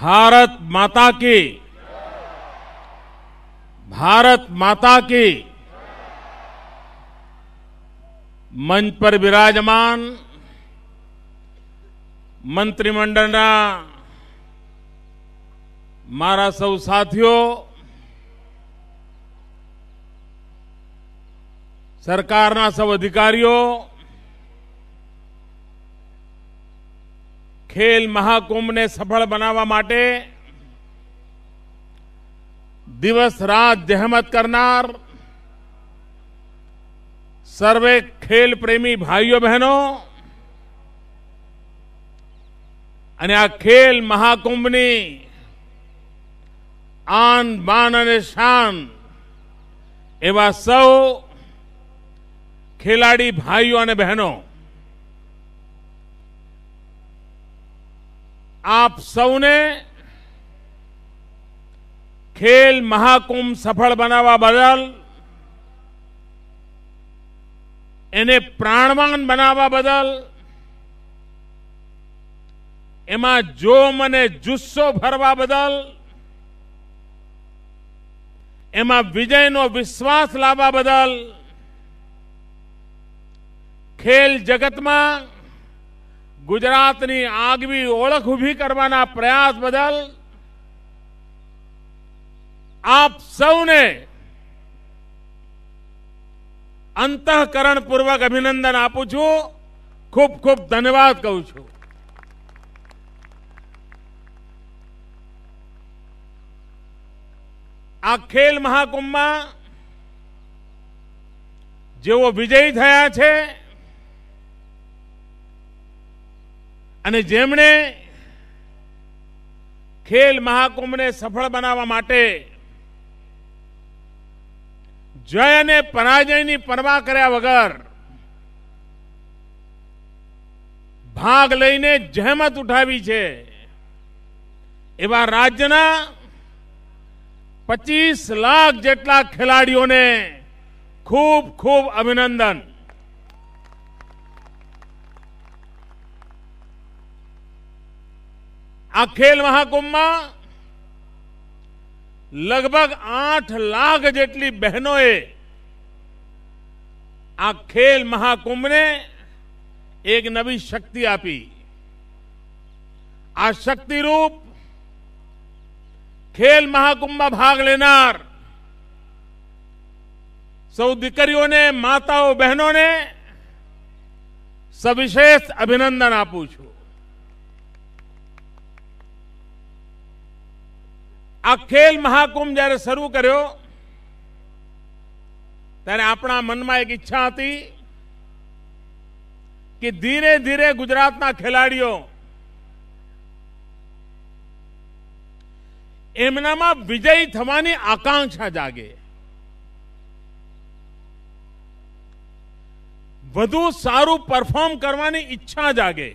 भारत माता की भारत माता की मंच पर विराजमान मंत्रिमंडल મારા સૌ साथियों सरकार सब अधिकारियों ખેલ મહાકુંભને સફળ બનાવવા માટે દિવસ રાત જહેમત કરનાર સર્વે ખેલ પ્રેમી ભાઈઓ બહેનો અને આ ખેલ મહાકુંભની આન બાન અને શાન એવા સૌ ખેલાડી ભાઈઓ અને બહેનો આપ સૌને ખેલ મહાકુંભ સફળ બનાવવા બદલ એને પ્રાણવાન બનાવવા બદલ એમાં જો મને જુસ્સો ભરવા બદલ એમાં વિજયનો વિશ્વાસ લાવવા બદલ ખેલ જગતમાં ગુજરાતની આગવી ઓળખ ઊભી કરવાના પ્રયાસ બદલ આપ સૌને અંતઃકરણ પૂર્વક અભિનંદન આપું છું ખૂબ ખૂબ ધન્યવાદ કહું છું આ ખેલ મહાકુંભમાં જેઓ વિજયી થયા છે અને જેમણે ખેલ મહાકુંભને સફળ બનાવવા માટે જય અને પરાજયની પરવા કર્યા વગર ભાગ લઈને જહેમત ઉઠાવી છે એવા રાજ્યના પચીસ લાખ જેટલા ખેલાડીઓને ખૂબ ખૂબ અભિનંદન आ खेल महाकुंभ में लगभग आठ लाख जटली बहनों आ खेल महाकुंभ ने एक नवी शक्ति आपी आ शक्ति रूप खेल महाकुंभ में भाग लेना सौ दीकरियों ने माताओं बहनों ने सविशेष अभिनंदन आपू छू આ ખેલ મહાકુંભ જ્યારે શરૂ કર્યો ત્યારે આપણા મનમાં એક ઈચ્છા હતી કે ધીરે ધીરે ગુજરાતના ખેલાડીઓ એમનામાં વિજય થવાની આકાંક્ષા જાગે વધુ સારું પરફોર્મ કરવાની ઈચ્છા જાગે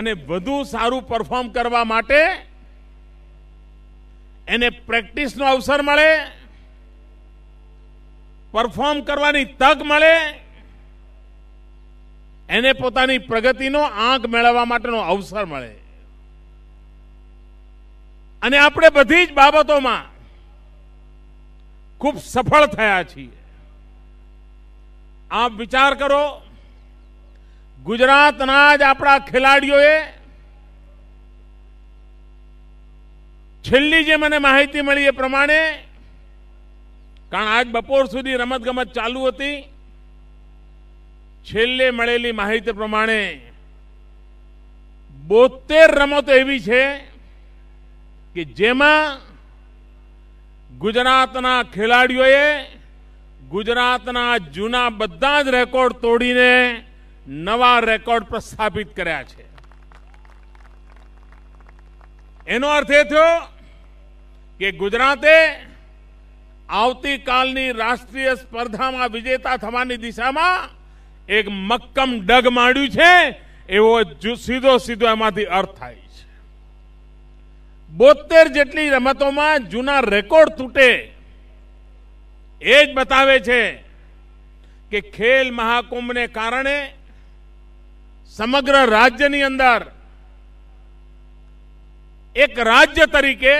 અને વધુ સારું પરફોર્મ કરવા માટે એને પ્રેક્ટિસનો અવસર મળે પરફોર્મ કરવાની તક મળે એને પોતાની પ્રગતિનો આંક મેળવવા માટેનો અવસર મળે અને આપણે બધી જ બાબતોમાં ખૂબ સફળ થયા છીએ આપ વિચાર કરો ગુજરાતના જ આપણા ખેલાડીઓએ છેલ્લી જે મને માહિતી મળી એ પ્રમાણે કારણ આજ બપોર સુધી રમતગમત ચાલુ હતી છેલ્લે મળેલી માહિતી પ્રમાણે બોતેર રમતો એવી છે કે જેમાં ગુજરાતના ખેલાડીઓએ ગુજરાતના જૂના બધા જ રેકોર્ડ તોડીને નવા રેકોર્ડ પ્રસ્થાપિત કર્યા છે એનો અર્થ એ થયો કે ગુજરાતે આવતીકાલની રાષ્ટ્રીય સ્પર્ધામાં વિજેતા થવાની દિશામાં એક મક્કમ ડગ માંડ્યું છે એવો સીધો સીધો એમાંથી અર્થ થાય છે બોતેર જેટલી રમતોમાં જૂના રેકોર્ડ તૂટે એ જ બતાવે છે કે ખેલ મહાકુંભને કારણે સમગ્ર રાજ્યની અંદર એક રાજ્ય તરીકે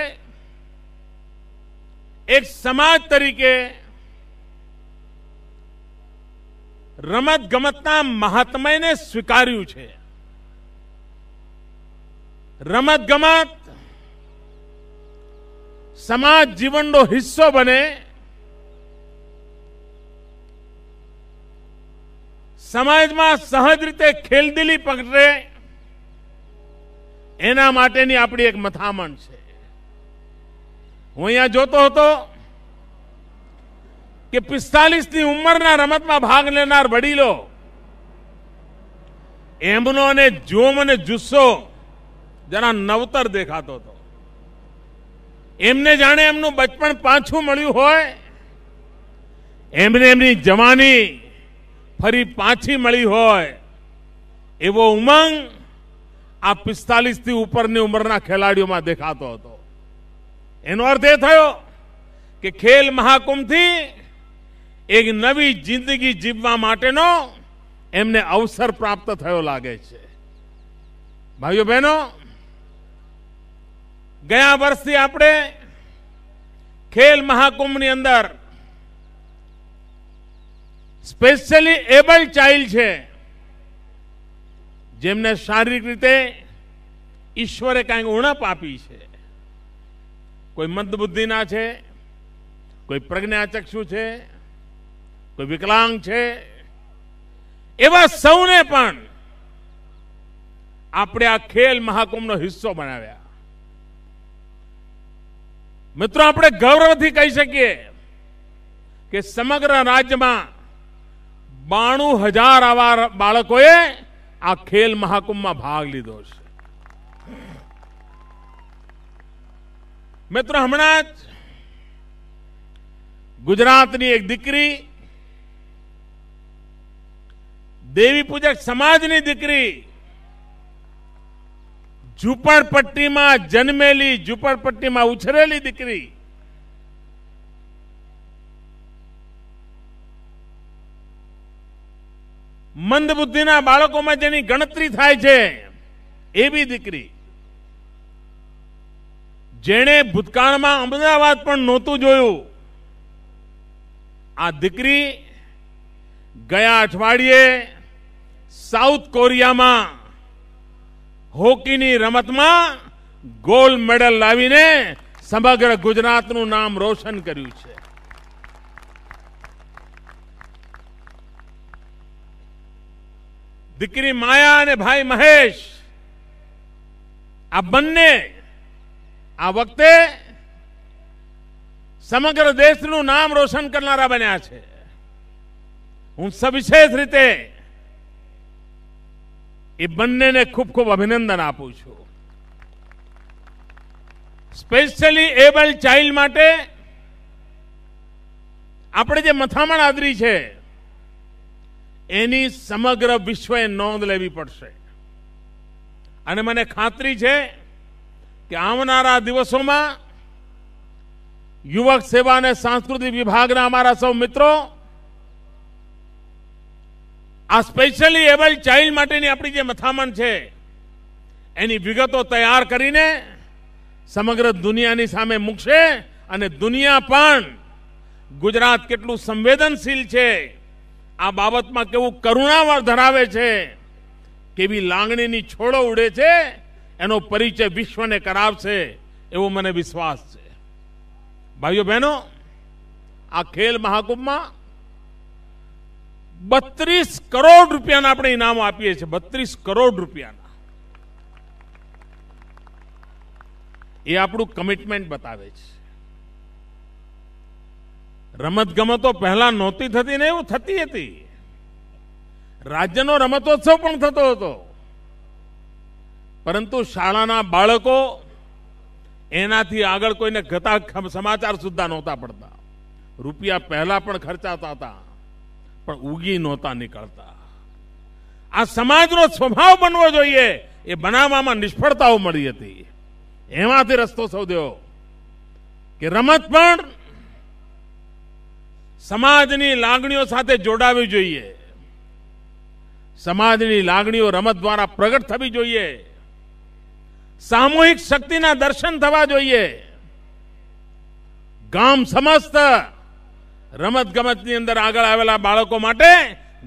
એક સમાજ તરીકે રમત ગમતના મહાત્મયને સ્વીકાર્યું છે રમત ગમત સમાજ જીવનનો હિસ્સો બને સમાજમાં સહજ રીતે ખેલદીલી પકડે એના માટેની આપણી એક મથામણ છે હું અહીંયા જોતો હતો કે પિસ્તાલીસ પિસ્તાલીસની ઉંમરના રમતમાં ભાગ લેનાર વડીલો એમનો અને જોમ અને જુસ્સો જરા નવતર દેખાતો હતો એમને જાણે એમનું બચપણ પાછું મળ્યું હોય એમને એમની જવાની ફરી પાછી મળી હોય એવો ઉમંગ આ પિસ્તાલીસ થી ઉપરની ઉંમરના ખેલાડીઓમાં દેખાતો હતો એનો અર્થ એ થયો કે ખેલ મહાકુંભથી એક નવી જિંદગી જીવવા માટેનો એમને અવસર પ્રાપ્ત થયો લાગે છે ભાઈઓ બહેનો ગયા વર્ષથી આપણે ખેલ મહાકુંભની અંદર સ્પેશિયલી એબલ ચાઇલ્ડ છે જેમને શારીરિક રીતે ઈશ્વરે કાંઈક ઉણપ આપી છે કોઈ મંદબુદ્ધિના છે કોઈ પ્રજ્ઞાચક્ષુ છે કોઈ વિકલાંગ છે એવા સૌને પણ આપણે આ ખેલ મહાકુંભનો હિસ્સો બનાવ્યા મિત્રો આપણે ગૌરવથી કહી શકીએ કે સમગ્ર રાજ્યમાં બાણું હજાર આવા બાળકોએ આ ખેલ મહાકુંભમાં ભાગ લીધો છે મિત્રો હમણાં જ ગુજરાતની એક દીકરી દેવી પૂજક સમાજની દીકરી ઝુંપડપટ્ટીમાં જન્મેલી ઝુંપડપટ્ટીમાં ઉછરેલી દીકરી મંદબુદ્ધિના બાળકોમાં જેની ગણતરી થાય છે એવી દીકરી જેણે ભૂતકાળમાં અમદાવાદ પણ નહોતું જોયું આ દીકરી ગયા અઠવાડિયે સાઉથ કોરિયામાં હોકીની રમતમાં ગોલ્ડ મેડલ લાવીને સમગ્ર ગુજરાતનું નામ રોશન કર્યું છે દીકરી માયા અને ભાઈ મહેશ આ બંને આ વખતે સમગ્ર દેશનું નામ રોશન કરનારા બન્યા છે હું સવિશેષ રીતે એ બંનેને ખૂબ ખૂબ અભિનંદન આપું છું સ્પેશિયલી એબલ ચાઇલ્ડ માટે આપણે જે મથામણ આદરી છે એની સમગ્ર વિશ્વએ નોંધ લેવી પડશે અને મને ખાતરી છે કે આવનારા દિવસોમાં યુવક સેવા અને સાંસ્કૃતિક વિભાગના અમારા સૌ મિત્રો આ સ્પેશિયલી એબલ ચાઇલ્ડ માટેની આપણી જે મથામણ છે એની વિગતો તૈયાર કરીને સમગ્ર દુનિયાની સામે મૂકશે અને દુનિયા પણ ગુજરાત કેટલું સંવેદનશીલ છે આ બાબતમાં કેવું કરુણાવર ધરાવે છે કેવી લાગણીની છોડો ઉડે છે એનો પરિચય વિશ્વને કરાવશે એવો મને વિશ્વાસ છે ભાઈઓ બહેનો આ ખેલ મહાકુંભમાં બત્રીસ કરોડ રૂપિયાના આપણે ઇનામો આપીએ છીએ બત્રીસ કરોડ રૂપિયાના એ આપણું કમિટમેન્ટ બતાવે છે રમતગમતો ગમતો પહેલા નહોતી થતી ને એવું થતી હતી રાજ્યનો રમતોત્સવ પણ થતો હતો પરંતુ શાળાના બાળકો એનાથી આગળ કોઈને ગતા સમાચાર સુદ્ધા નહોતા પડતા રૂપિયા પહેલા પણ ખર્ચાતા હતા પણ ઉગી નહોતા નીકળતા આ સમાજનો સ્વભાવ બનવો જોઈએ એ બનાવવામાં નિષ્ફળતાઓ મળી હતી એમાંથી રસ્તો સૌદ્યો કે રમત પણ સમાજની લાગણીઓ સાથે જોડાવી જોઈએ સમાજની લાગણીઓ રમત દ્વારા પ્રગટ થવી જોઈએ સામૂહિક શક્તિના દર્શન થવા જોઈએ ગામ સમસ્ત રમત ગમતની અંદર આગળ આવેલા બાળકો માટે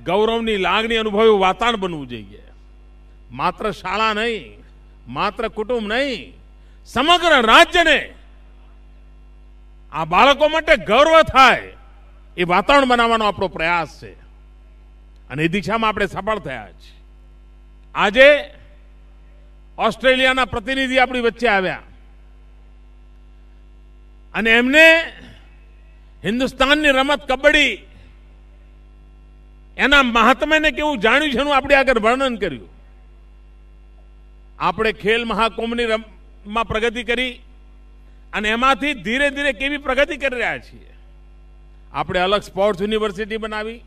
ગૌરવની લાગણી અનુભવ્યું વાતાવરણ બનવું જોઈએ માત્ર શાળા નહીં માત્ર કુટુંબ નહીં સમગ્ર રાજ્યને આ બાળકો માટે ગૌરવ થાય એ વાતાવરણ બનાવવાનો આપણો પ્રયાસ છે અને એ દિશામાં આપણે સફળ થયા છીએ આજે ઓસ્ટ્રેલિયાના પ્રતિનિધિ આપણી વચ્ચે આવ્યા અને એમને હિન્દુસ્તાનની રમત કબડ્ડી એના મહાત્મ્યને કેવું જાણ્યું છે એનું આપણે આગળ વર્ણન કર્યું આપણે ખેલ મહાકુંભની માં પ્રગતિ કરી અને એમાંથી ધીરે ધીરે કેવી પ્રગતિ કરી રહ્યા છીએ આપણે અલગ સ્પોર્ટ્સ યુનિવર્સિટી બનાવી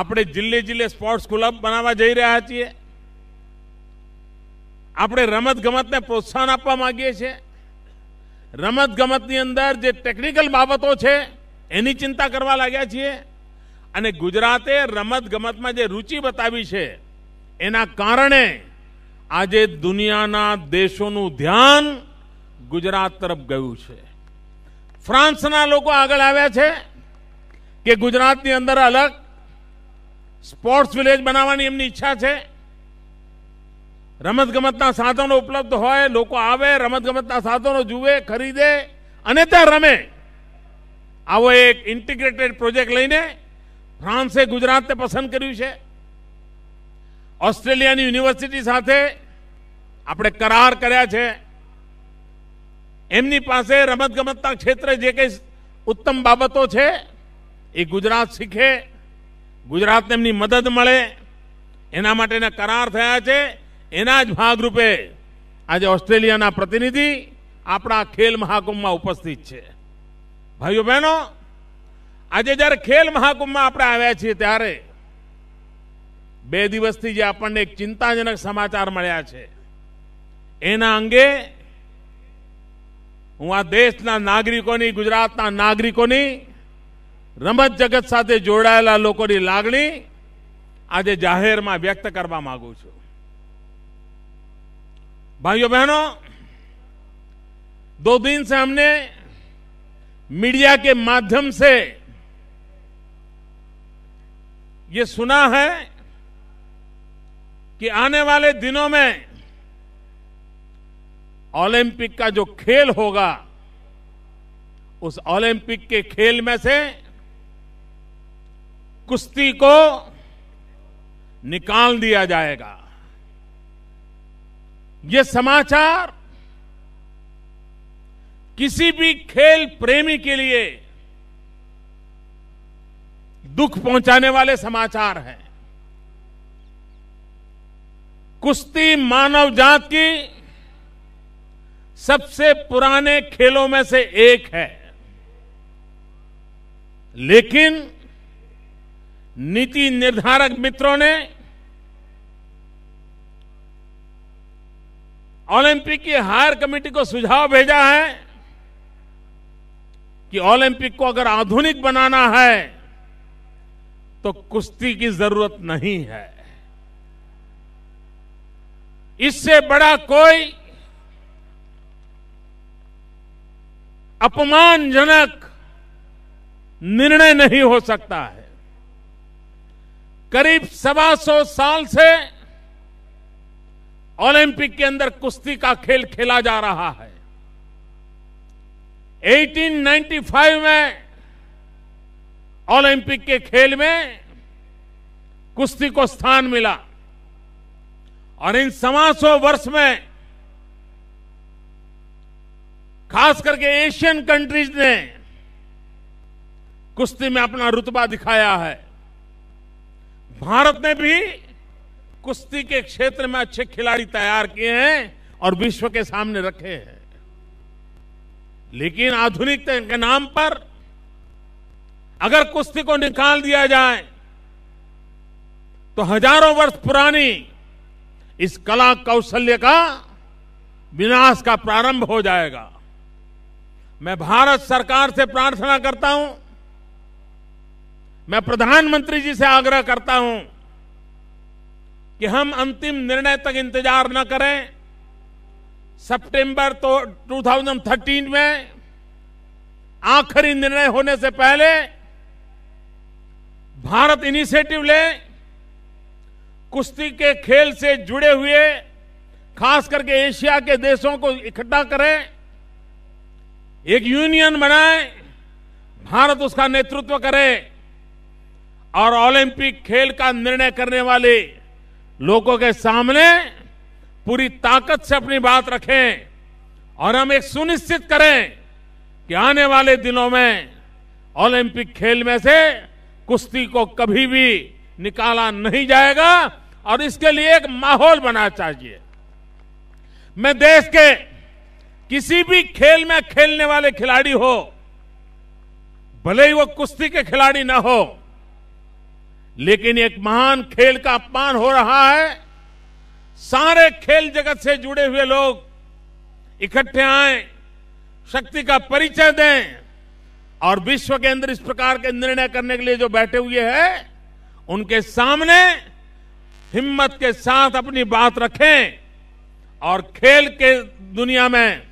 આપણે જિલ્લે જિલ્લે સ્પોર્ટ્સ ક્લબ બનાવવા જઈ રહ્યા છીએ આપણે રમત ગમતને પ્રોત્સાહન આપવા માંગીએ છીએ રમત ગમતની અંદર જે ટેકનિકલ બાબતો છે એની ચિંતા કરવા લાગ્યા છીએ અને ગુજરાતે રમત ગમતમાં જે રુચિ બતાવી છે એના કારણે આજે દુનિયાના દેશોનું ધ્યાન ગુજરાત તરફ ગયું છે ફ્રાન્સના લોકો આગળ આવ્યા છે કે ગુજરાતની અંદર અલગ સ્પોર્ટ્સ વિલેજ બનાવવાની એમની ઈચ્છા છે રમતગમતના સાધનો ઉપલબ્ધ હોય લોકો આવે રમતગમતના સાધનો જુએ ખરીદે અને ત્યાં રમે આવો એક ઇન્ટિગ્રેટેડ પ્રોજેક્ટ લઈને ફ્રાન્સે ગુજરાતને પસંદ કર્યું છે ઓસ્ટ્રેલિયાની યુનિવર્સિટી સાથે આપણે કરાર કર્યા છે એમની પાસે રમતગમતના ક્ષેત્રે જે કંઈ ઉત્તમ બાબતો છે એ ગુજરાત શીખે ગુજરાતને એમની મદદ મળે એના માટેના કરાર થયા છે એના જ ભાગરૂપે આજે ઓસ્ટ્રેલિયાના પ્રતિનિધિ આપણા ખેલ મહાકુંભમાં ઉપસ્થિત છે ભાઈઓ બહેનો આજે જ્યારે ખેલ મહાકુંભમાં આપણે આવ્યા છીએ ત્યારે બે દિવસથી જે આપણને એક ચિંતાજનક સમાચાર મળ્યા છે એના અંગે હું આ દેશના નાગરિકોની ગુજરાતના નાગરિકોની રમત જગત સાથે જોડાયેલા લોકોની લાગણી આજે જાહેરમાં વ્યક્ત કરવા માગું છું भाइयों बहनों दो दिन से हमने मीडिया के माध्यम से ये सुना है कि आने वाले दिनों में ओलंपिक का जो खेल होगा उस ओलंपिक के खेल में से कुश्ती को निकाल दिया जाएगा ये समाचार किसी भी खेल प्रेमी के लिए दुख पहुंचाने वाले समाचार हैं कुश्ती मानव जात की सबसे पुराने खेलों में से एक है लेकिन नीति निर्धारक मित्रों ने ओलंपिक की हायर कमेटी को सुझाव भेजा है कि ओलंपिक को अगर आधुनिक बनाना है तो कुश्ती की जरूरत नहीं है इससे बड़ा कोई अपमानजनक निर्णय नहीं हो सकता है करीब सवा सौ साल से ओलंपिक के अंदर कुश्ती का खेल खेला जा रहा है 1895 में ओलंपिक के खेल में कुश्ती को स्थान मिला और इन सवा सौ वर्ष में खास करके एशियन कंट्रीज ने कुश्ती में अपना रुतबा दिखाया है भारत ने भी कुश्ती के क्षेत्र में अच्छे खिलाड़ी तैयार किए हैं और विश्व के सामने रखे हैं लेकिन आधुनिकता के नाम पर अगर कुश्ती को निकाल दिया जाए तो हजारों वर्ष पुरानी इस कला कौशल्य का विनाश का प्रारंभ हो जाएगा मैं भारत सरकार से प्रार्थना करता हूं मैं प्रधानमंत्री जी से आग्रह करता हूं कि हम अंतिम निर्णय तक इंतजार न करें सितंबर तो 2013 में आखिरी निर्णय होने से पहले भारत इनिशिएटिव ले कुश्ती के खेल से जुड़े हुए खास करके एशिया के देशों को इकट्ठा करें एक यूनियन बनाए भारत उसका नेतृत्व करे और ओलंपिक खेल का निर्णय करने वाले लोगों के सामने पूरी ताकत से अपनी बात रखें और हम एक सुनिश्चित करें कि आने वाले दिनों में ओलंपिक खेल में से कुश्ती को कभी भी निकाला नहीं जाएगा और इसके लिए एक माहौल बना चाहिए मैं देश के किसी भी खेल में खेलने वाले खिलाड़ी हो भले ही वो कुश्ती के खिलाड़ी ना हो लेकिन एक महान खेल का अपमान हो रहा है सारे खेल जगत से जुड़े हुए लोग इकट्ठे आए शक्ति का परिचय दें और विश्व के अंदर इस प्रकार के निर्णय करने के लिए जो बैठे हुए हैं उनके सामने हिम्मत के साथ अपनी बात रखें और खेल के दुनिया में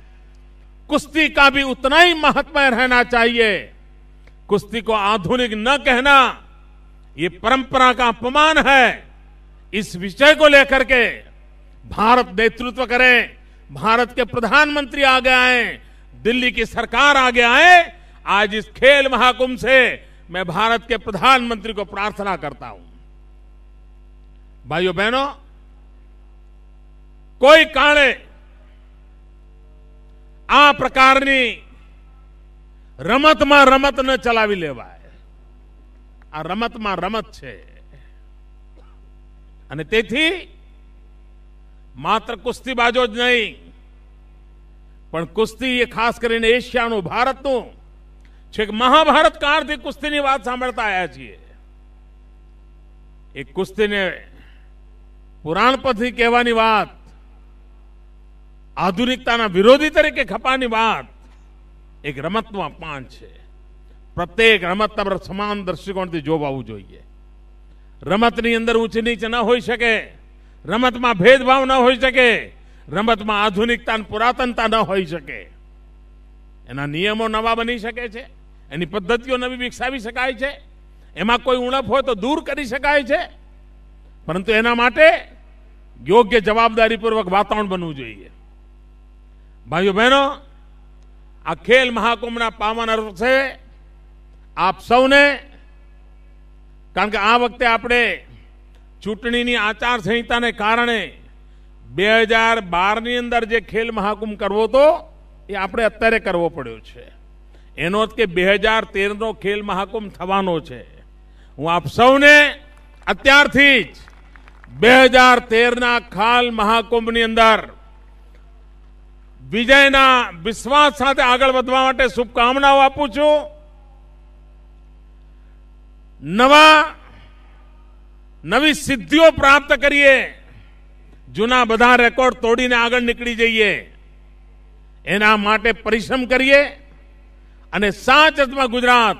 कुश्ती का भी उतना ही महत्व रहना चाहिए कुश्ती को आधुनिक न कहना ये परंपरा का अपमान है इस विषय को लेकर के भारत नेतृत्व करे भारत के प्रधानमंत्री आगे आए दिल्ली की सरकार आगे आए आज इस खेल महाकुंभ से मैं भारत के प्रधानमंत्री को प्रार्थना करता हूं भाइयों बहनों कोई काले आ આ रमत રમતમાં रमत न चलावी लेवा આ રમતમાં રમત છે અને તેથી માત્ર કુસ્તીબાજો જ નહીં પણ કુસ્તી એ ખાસ કરીને એશિયાનું ભારતનું છેક મહાભારત કાળથી કુસ્તીની વાત સાંભળતા આવ્યા છીએ એ કુસ્તીને પુરાણપથી કહેવાની વાત આધુનિકતાના વિરોધી તરીકે ખપાની વાત એક રમતનું અપમાન છે પ્રત્યેક રમત તમ સમાન દ્રષ્ટિકોણથી જોવાવું જોઈએ રમતની અંદર ઊંચ નીચ ન હોઈ શકે રમતમાં ભેદભાવ ન હોઈ શકે રમતમાં આધુનિકતા પુરાતનતા ન હોઈ શકે એના નિયમો નવા બની શકે છે એની પદ્ધતિઓ નવી વિકસાવી શકાય છે એમાં કોઈ ઉણપ હોય તો દૂર કરી શકાય છે પરંતુ એના માટે યોગ્ય જવાબદારીપૂર્વક વાતાવરણ બનવું જોઈએ ભાઈઓ બહેનો આ ખેલ મહાકુંભના પાવન અર્થ છે આપ સૌને કારણ કે આ વખતે આપણે ચૂંટણીની આચારસંહિતાને કારણે બે હજાર બારની અંદર જે ખેલ મહાકુંભ કરવો હતો એ આપણે અત્યારે કરવો પડ્યો છે એનો જ કે બે હજાર તેરનો ખેલ મહાકુંભ થવાનો છે હું આપ સૌને અત્યારથી જ બે હજાર તેરના ખાલ મહાકુંભની અંદર વિજયના વિશ્વાસ સાથે આગળ વધવા માટે શુભકામનાઓ આપું છું નવા નવી સિદ્ધિઓ પ્રાપ્ત કરીએ જૂના બધા રેકોર્ડ તોડીને આગળ નીકળી જઈએ એના માટે પરિશ્રમ કરીએ અને સાચ અર્થમાં ગુજરાત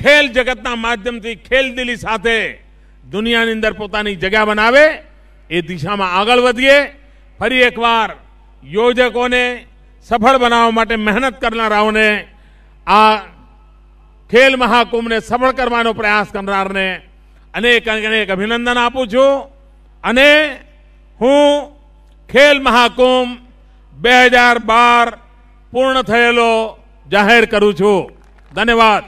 ખેલ જગતના માધ્યમથી ખેલદિલી સાથે દુનિયાની અંદર પોતાની જગ્યા બનાવે એ દિશામાં આગળ વધીએ ફરી એકવાર યોજકોને સફળ બનાવવા માટે મહેનત કરનારાઓને આ ખેલ મહાકુંભને સફળ કરવાનો પ્રયાસ કરનારને અનેક અનેક અભિનંદન આપું છું અને હું ખેલ મહાકુંભ બે હજાર બાર પૂર્ણ થયેલો જાહેર કરું છું ધન્યવાદ